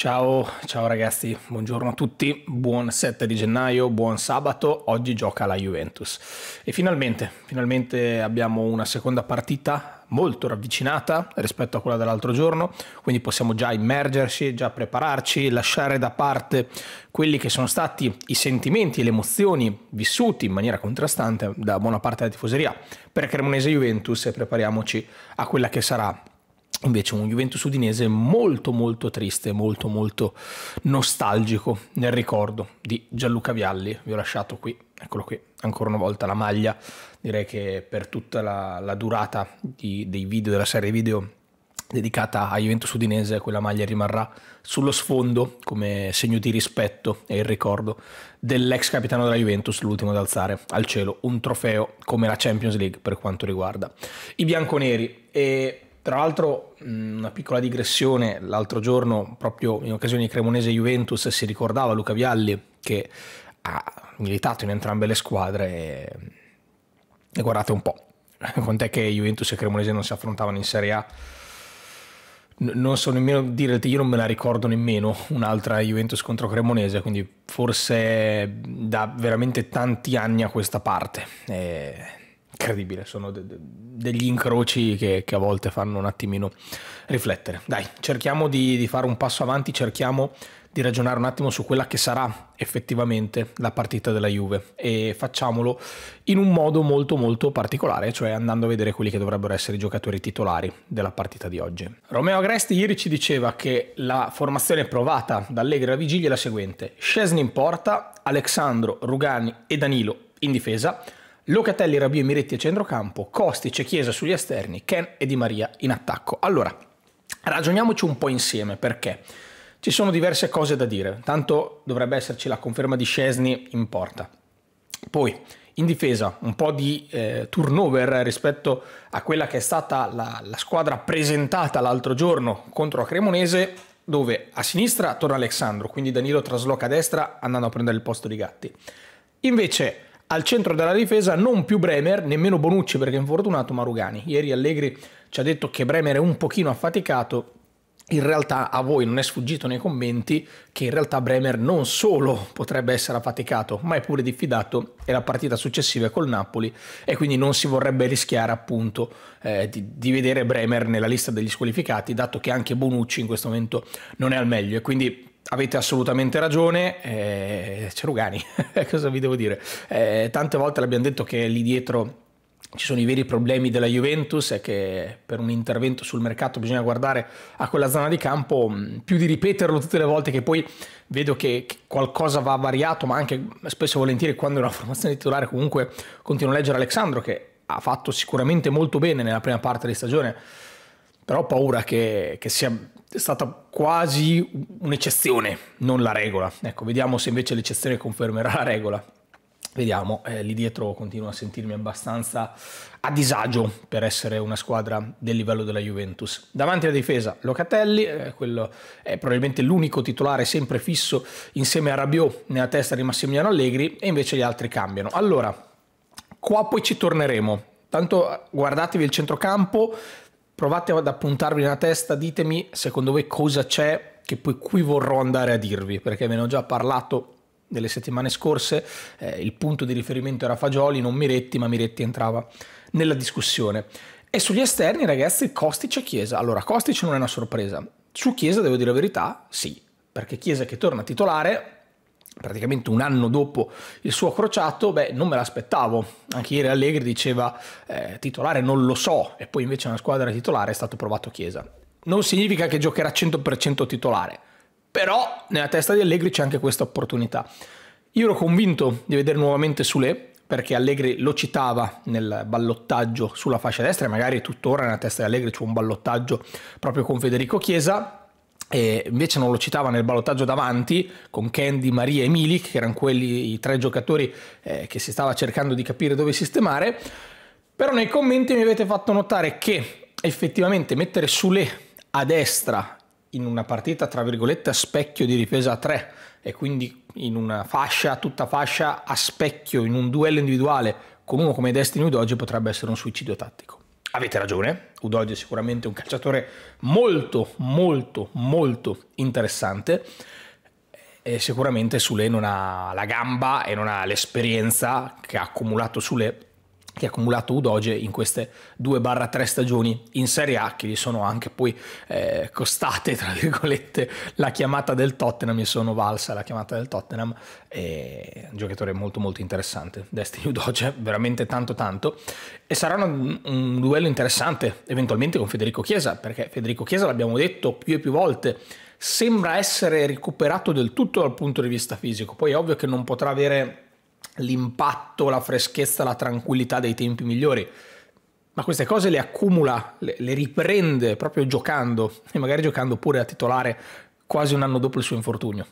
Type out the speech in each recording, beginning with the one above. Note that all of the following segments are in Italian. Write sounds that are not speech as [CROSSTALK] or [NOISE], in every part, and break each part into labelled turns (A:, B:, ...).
A: Ciao, ciao ragazzi, buongiorno a tutti, buon 7 di gennaio, buon sabato, oggi gioca la Juventus e finalmente, finalmente abbiamo una seconda partita molto ravvicinata rispetto a quella dell'altro giorno, quindi possiamo già immergerci, già prepararci, lasciare da parte quelli che sono stati i sentimenti e le emozioni vissuti in maniera contrastante da buona parte della tifoseria per Cremonese Juventus e prepariamoci a quella che sarà Invece un Juventus Udinese molto molto triste, molto molto nostalgico nel ricordo di Gianluca Vialli. Vi ho lasciato qui, eccolo qui, ancora una volta la maglia. Direi che per tutta la, la durata di, dei video, della serie video dedicata a Juventus Udinese, quella maglia rimarrà sullo sfondo come segno di rispetto e il ricordo dell'ex capitano della Juventus, l'ultimo ad alzare al cielo un trofeo come la Champions League per quanto riguarda i bianconeri. E tra l'altro, una piccola digressione, l'altro giorno, proprio in occasione di Cremonese-Juventus, si ricordava Luca Vialli che ha militato in entrambe le squadre e, e guardate un po', [LAUGHS] quant'è che Juventus e Cremonese non si affrontavano in Serie A? non so nemmeno dire, io non me la ricordo nemmeno un'altra Juventus contro Cremonese, quindi forse da veramente tanti anni a questa parte. E incredibile, sono de- de- degli incroci che-, che, a volte fanno un attimino riflettere. Dai, cerchiamo di-, di, fare un passo avanti, cerchiamo di ragionare un attimo su quella che sarà effettivamente la partita della Juve e facciamolo in un modo molto molto particolare, cioè andando a vedere quelli che dovrebbero essere i giocatori titolari della partita di oggi. Romeo Agresti ieri ci diceva che la formazione provata da Allegri alla vigilia è la seguente: Scesni in porta, Alessandro, Rugani e Danilo in difesa Locatelli, Rabiu e Miretti a centrocampo, Costi, e Chiesa sugli esterni, Ken e Di Maria in attacco. Allora, ragioniamoci un po' insieme perché ci sono diverse cose da dire. Tanto dovrebbe esserci la conferma di Scesni in porta. Poi, in difesa, un po' di eh, turnover rispetto a quella che è stata la, la squadra presentata l'altro giorno contro la Cremonese, dove a sinistra torna Alessandro, quindi Danilo trasloca a destra andando a prendere il posto di Gatti. Invece al centro della difesa non più Bremer, nemmeno Bonucci perché è infortunato, ma Rugani. Ieri Allegri ci ha detto che Bremer è un pochino affaticato, in realtà a voi non è sfuggito nei commenti che in realtà Bremer non solo potrebbe essere affaticato, ma è pure diffidato e la partita successiva è col Napoli e quindi non si vorrebbe rischiare appunto eh, di, di, vedere Bremer nella lista degli squalificati, dato che anche Bonucci in questo momento non è al meglio e quindi Avete assolutamente ragione, eh, c'è [LAUGHS] cosa vi devo dire? Eh, tante volte l'abbiamo detto che lì dietro ci sono i veri problemi della Juventus e che per un intervento sul mercato bisogna guardare a quella zona di campo mm, più di ripeterlo tutte le volte che poi vedo che qualcosa va variato ma anche spesso e volentieri quando è una [LAUGHS] formazione titolare comunque continuo a leggere Alessandro che ha fatto sicuramente molto bene nella prima parte di stagione però ho paura che, che sia stata quasi un'eccezione, non la regola. Ecco, vediamo se invece l'eccezione confermerà la regola. Vediamo, eh, lì dietro continuo a sentirmi abbastanza a disagio per essere una squadra del livello della Juventus. Davanti alla difesa Locatelli, eh, quello è probabilmente l'unico titolare sempre fisso insieme a Rabiot nella testa di Massimiliano Allegri e invece gli altri cambiano. Allora, qua poi ci torneremo. Tanto guardatevi il centrocampo, Provate ad appuntarvi nella testa, ditemi secondo voi cosa c'è che poi qui vorrò andare a dirvi, perché ve ne ho già parlato delle settimane scorse, eh, il punto di riferimento era Fagioli, non Miretti, ma Miretti entrava nella discussione. E sugli esterni, ragazzi, Kostic e Chiesa. Allora, Kostic non è una sorpresa. Su Chiesa, devo dire la verità, sì, perché Chiesa che torna titolare praticamente un anno dopo il suo crociato, beh, non me l'aspettavo. Anche ieri Allegri diceva eh, titolare non lo so, e poi invece una squadra titolare è stato provato Chiesa. Non significa che giocherà 100% titolare, però nella testa di Allegri c'è anche questa opportunità. Io ero convinto di vedere nuovamente Sule, perché Allegri lo citava nel ballottaggio sulla fascia destra e magari tuttora nella testa di Allegri c'è un ballottaggio proprio con Federico Chiesa, e invece non lo citava nel ballottaggio davanti con Candy, Maria e Milik, che erano quelli i tre giocatori eh, che si stava cercando di capire dove sistemare. Però nei commenti mi avete fatto notare che effettivamente mettere Sule a destra in una partita tra virgolette a specchio di difesa a 3 e quindi in una fascia, tutta fascia a specchio, in un duello individuale con uno come Destiny Udoge potrebbe essere un suicidio tattico. Avete ragione, Udoge è sicuramente un calciatore molto, molto, molto interessante. E sicuramente Sule non ha la gamba e non ha l'esperienza che ha accumulato Sule che ha accumulato Udoge in queste 2-3 stagioni in Serie A che gli sono anche poi eh, costate tra virgolette la chiamata del Tottenham mi sono valsa la chiamata del Tottenham è un giocatore molto molto interessante Destiny Udoge cioè veramente tanto tanto e sarà un, un duello interessante eventualmente con Federico Chiesa perché Federico Chiesa l'abbiamo detto più e più volte sembra essere recuperato del tutto dal punto di vista fisico poi è ovvio che non potrà avere l'impatto, la freschezza, la tranquillità dei tempi migliori. Ma queste cose le accumula, le, le riprende proprio giocando e magari giocando pure a titolare quasi un anno dopo il suo infortunio.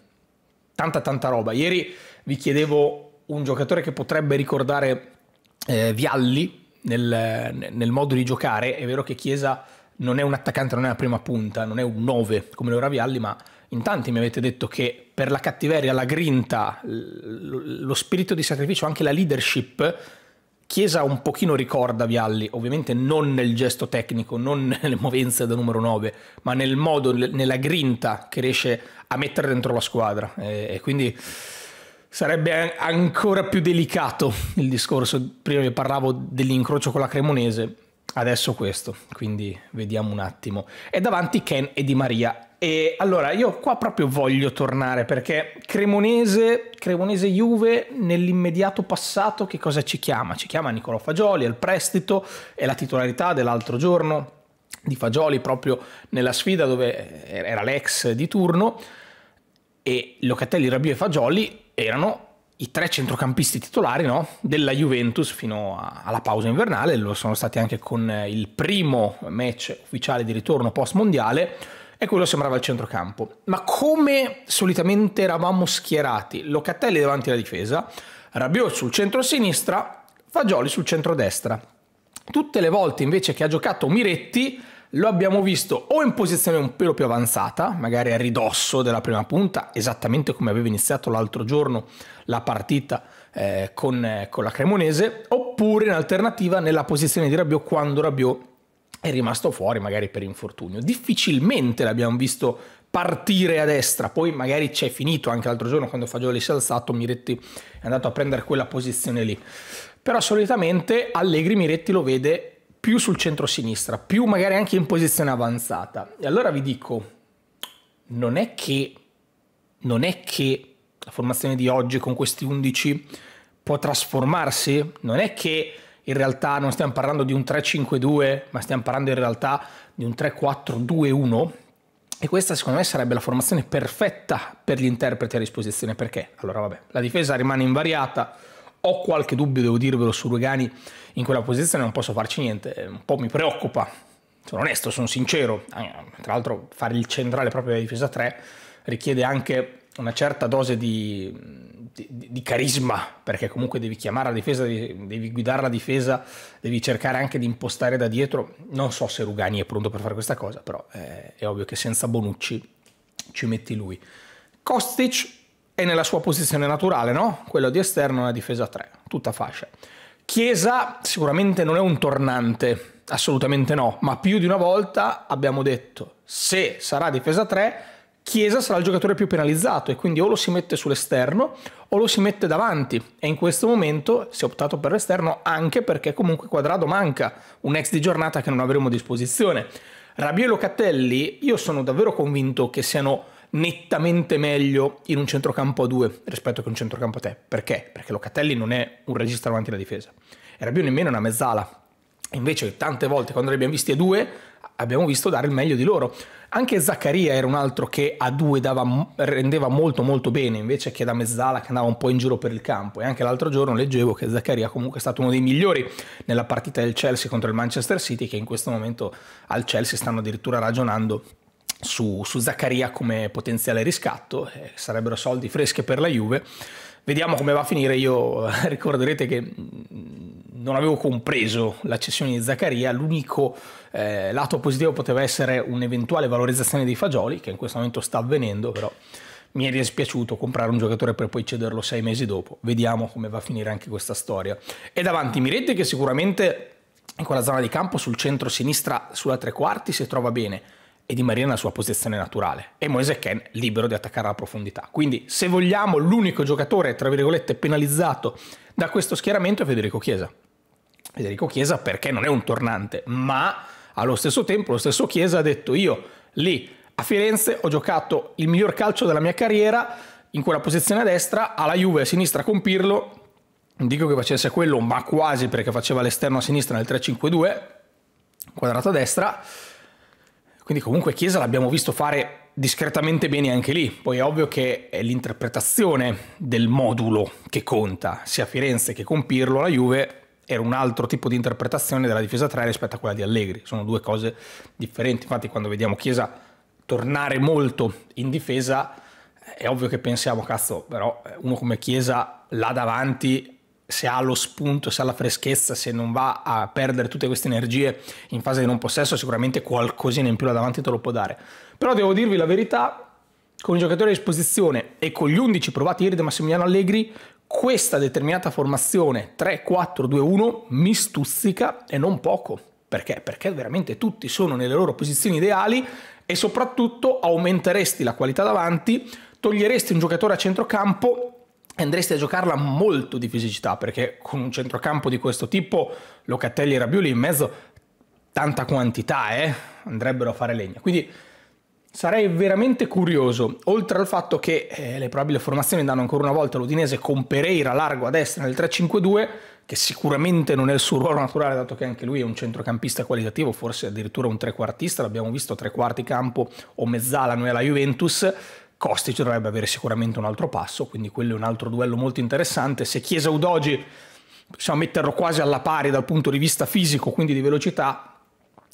A: Tanta tanta roba. Ieri vi chiedevo un giocatore che potrebbe ricordare eh, Vialli nel, nel, modo di giocare. È vero che Chiesa non è un attaccante, non è una prima punta, non è un 9 come lo era Vialli, ma in tanti mi avete detto che per la cattiveria, la grinta, lo spirito di sacrificio, anche la leadership, Chiesa un pochino ricorda Vialli, ovviamente non nel gesto tecnico, non nelle movenze da numero 9, ma nel modo, nella grinta che riesce a mettere dentro la squadra. E, quindi sarebbe ancora più delicato il discorso. Prima vi parlavo dell'incrocio con la Cremonese, adesso questo, quindi vediamo un attimo. È davanti Ken e Di Maria. E allora io qua proprio voglio tornare perché Cremonese, Cremonese Juve nell'immediato passato che cosa ci chiama? Ci chiama Nicolò Fagioli, è il prestito, è la titolarità dell'altro giorno di Fagioli proprio nella sfida dove era l'ex di turno e Locatelli, Rabio e Fagioli erano i tre centrocampisti titolari no? della Juventus fino a, alla pausa invernale, lo sono stati anche con eh, il primo match ufficiale di ritorno post mondiale e quello sembrava il centrocampo. Ma come solitamente eravamo schierati, Locatelli davanti alla difesa, Rabiot sul centro-sinistra, Fagioli sul centro-destra. Tutte le volte invece che ha giocato Miretti lo abbiamo visto o in posizione un pelo più avanzata, magari a ridosso della prima punta, esattamente come aveva iniziato l'altro giorno la partita eh, con, eh, con, la Cremonese, oppure in alternativa nella posizione di Rabiot quando Rabiot è rimasto fuori magari per infortunio. Difficilmente l'abbiamo visto partire a destra, poi magari c'è finito anche l'altro giorno quando Fagioli si è alzato, Miretti è andato a prendere quella posizione lì. Però solitamente Allegri Miretti lo vede più sul centro-sinistra, più magari anche in posizione avanzata. E allora vi dico, non è che, non è che la formazione di oggi con questi 11 può trasformarsi, non è che in realtà non stiamo parlando di un 3-5-2, ma stiamo parlando in realtà di un 3-4-2-1. E questa secondo me sarebbe la formazione perfetta per gli interpreti a disposizione, perché allora vabbè, la difesa rimane invariata, ho qualche dubbio, devo dirvelo, su Rugani in quella posizione, non posso farci niente, un po' mi preoccupa, sono onesto, sono sincero, ah, tra l'altro fare il centrale proprio della difesa 3 richiede anche una certa dose di, di, di, carisma, perché comunque devi chiamare la difesa, devi, devi guidare la difesa, devi cercare anche di impostare da dietro. Non so se Rugani è pronto per fare questa cosa, però è, eh, è ovvio che senza Bonucci ci metti lui. Kostic è nella sua posizione naturale, no? Quello di esterno è una difesa 3, tutta fascia. Chiesa sicuramente non è un tornante, assolutamente no, ma più di una volta abbiamo detto se sarà difesa 3 Chiesa sarà il giocatore più penalizzato e quindi o lo si mette sull'esterno o lo si mette davanti e in questo momento si è optato per l'esterno anche perché comunque Quadrado manca, un ex di giornata che non avremo a disposizione. Rabio e Locatelli io sono davvero convinto che siano nettamente meglio in un centrocampo a due rispetto che un centrocampo a tre. Perché? Perché Locatelli non è un regista davanti alla difesa. Era più nemmeno una mezzala. Invece tante volte quando li abbiamo visti a due abbiamo visto dare il meglio di loro. Anche Zaccaria era un altro che a due dava, rendeva molto molto bene invece che da mezzala che andava un po' in giro per il campo. E anche l'altro giorno leggevo che Zaccaria comunque è stato uno dei migliori nella partita del Chelsea contro il Manchester City che in questo momento al Chelsea stanno addirittura ragionando su, su Zaccaria come potenziale riscatto, eh, sarebbero soldi freschi per la Juve. Vediamo come va a finire, io eh, ricorderete che mm, non avevo compreso l'accessione di Zaccaria, l'unico eh, lato positivo poteva essere un'eventuale valorizzazione dei fagioli, che in questo momento sta avvenendo, però mi è dispiaciuto comprare un giocatore per poi cederlo sei mesi dopo. Vediamo come va a finire anche questa storia. E davanti Miretti che sicuramente in quella zona di campo sul centro-sinistra, sulla tre quarti, si trova bene e di Maria nella sua posizione naturale e Moise Ken libero di attaccare alla profondità. Quindi se vogliamo l'unico giocatore tra virgolette penalizzato da questo schieramento è Federico Chiesa. Federico Chiesa perché non è un tornante, ma allo stesso tempo lo stesso Chiesa ha detto io lì a Firenze ho giocato il miglior calcio della mia carriera in quella posizione a destra, alla Juve a sinistra con Pirlo, non dico che facesse quello, ma quasi perché faceva l'esterno a sinistra nel 3-5-2, quadrato a destra, quindi comunque Chiesa l'abbiamo visto fare discretamente bene anche lì. Poi è ovvio che è l'interpretazione del modulo che conta, sia Firenze che con Pirlo la Juve era un altro tipo di interpretazione della difesa 3 rispetto a quella di Allegri, sono due cose differenti. Infatti quando vediamo Chiesa tornare molto in difesa è ovvio che pensiamo cazzo, però eh, uno come Chiesa là davanti se ha lo spunto, se ha la freschezza, se non va a perdere tutte queste energie in fase di non possesso, sicuramente qualcosina in più là davanti te lo può dare. Però devo dirvi la verità, con i giocatori a disposizione e con gli 11 provati ieri da Massimiliano Allegri, questa determinata formazione 3-4-2-1 mi stuzzica e non poco. Perché? Perché veramente tutti sono nelle loro posizioni ideali e soprattutto aumenteresti la qualità davanti, toglieresti un giocatore a centrocampo andresti a giocarla molto di fisicità perché con un centrocampo di questo tipo Locatelli e Rabiuli in mezzo tanta quantità eh, andrebbero a fare legna quindi sarei veramente curioso oltre al fatto che eh, le probabili formazioni danno ancora una volta l'Udinese con Pereira largo a destra nel 3-5-2 che sicuramente non è il suo ruolo naturale dato che anche lui è un centrocampista qualitativo forse addirittura un trequartista l'abbiamo visto tre quarti campo o mezzala noi alla Juventus Kostic dovrebbe avere sicuramente un altro passo, quindi quello è un altro duello molto interessante. Se Chiesa Udogi possiamo metterlo quasi alla pari dal punto di vista fisico, quindi di velocità,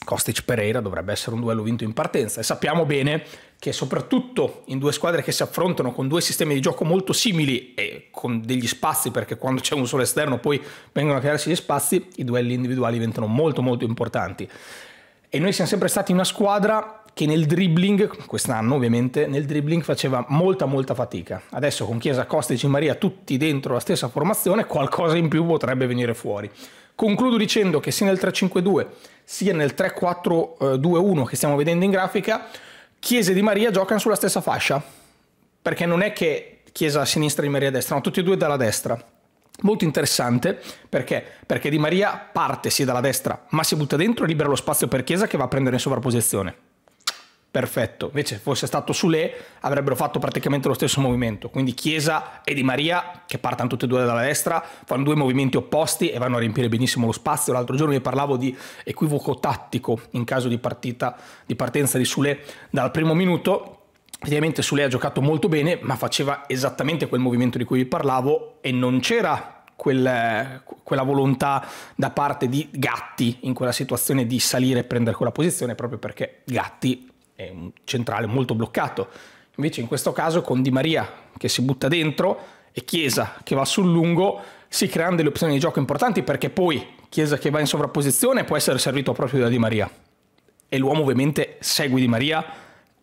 A: Kostic Pereira dovrebbe essere un duello vinto in partenza e sappiamo bene che soprattutto in due squadre che si affrontano con due sistemi di gioco molto simili e con degli spazi perché quando c'è un solo esterno poi vengono a crearsi gli spazi, i duelli individuali diventano molto molto importanti. E noi siamo sempre stati una squadra che nel dribbling, quest'anno ovviamente, nel dribbling faceva molta molta fatica. Adesso con Chiesa, Costa e Cimaria tutti dentro la stessa formazione, qualcosa in più potrebbe venire fuori. Concludo dicendo che sia nel 3-5-2 sia nel 3-4-2-1 che stiamo vedendo in grafica, Chiesa e Di Maria giocano sulla stessa fascia, perché non è che Chiesa a sinistra e Di Maria a destra, no, tutti e due dalla destra. Molto interessante perché? perché Di Maria parte sia dalla destra, ma si butta dentro e libera lo spazio per Chiesa che va a prendere in sovrapposizione perfetto. Invece fosse stato su Le, avrebbero fatto praticamente lo stesso movimento. Quindi Chiesa e Di Maria, che partono tutte e due dalla destra, fanno due movimenti opposti e vanno a riempire benissimo lo spazio. L'altro giorno vi parlavo di equivoco tattico in caso di, partita, di partenza di Sule dal primo minuto. Effettivamente Sule ha giocato molto bene, ma faceva esattamente quel movimento di cui vi parlavo e non c'era Quel, quella volontà da parte di Gatti in quella situazione di salire e prendere quella posizione proprio perché Gatti è un centrale molto bloccato. Invece in questo caso con Di Maria che si butta dentro e Chiesa che va sul lungo si creano delle opzioni di gioco importanti perché poi Chiesa che va in sovrapposizione può essere servito proprio da Di Maria. E l'uomo ovviamente segue Di Maria,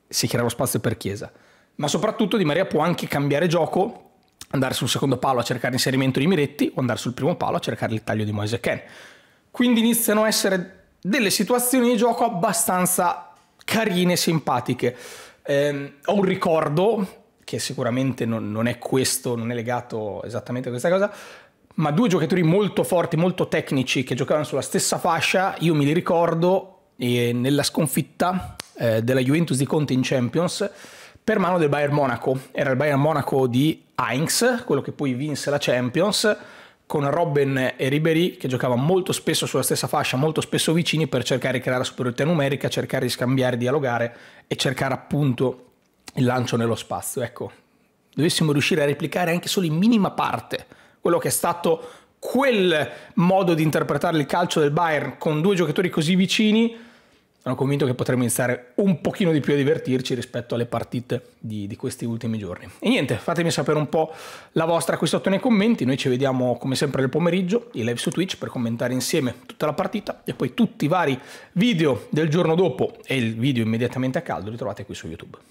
A: si crea lo spazio per Chiesa. Ma soprattutto Di Maria può anche cambiare gioco, andare sul secondo palo a cercare l'inserimento di Miretti o andare sul primo palo a cercare il taglio di Moise Ken. Quindi iniziano a essere delle situazioni di gioco abbastanza carine e simpatiche. Eh, ho un ricordo che sicuramente non, non, è questo, non è legato esattamente a questa cosa, ma due giocatori molto forti, molto tecnici che giocavano sulla stessa fascia, io me li ricordo eh, nella sconfitta eh, della Juventus di Conte in Champions per mano del Bayern Monaco. Era il Bayern Monaco di Heinz, quello che poi vinse la Champions con Robben e Ribery che giocavano molto spesso sulla stessa fascia, molto spesso vicini per cercare di creare superiorità numerica, cercare di scambiare, dialogare e cercare appunto il lancio nello spazio. Ecco, dovessimo riuscire a replicare anche solo in minima parte quello che è stato quel modo di interpretare il calcio del Bayern con due giocatori così vicini, sono convinto che potremo iniziare un pochino di più a divertirci rispetto alle partite di, di questi ultimi giorni. E niente, fatemi sapere un po' la vostra qui sotto nei commenti, noi ci vediamo come sempre nel pomeriggio, i live su Twitch per commentare insieme tutta la partita e poi tutti i vari video del giorno dopo e il video immediatamente a caldo li trovate qui su YouTube.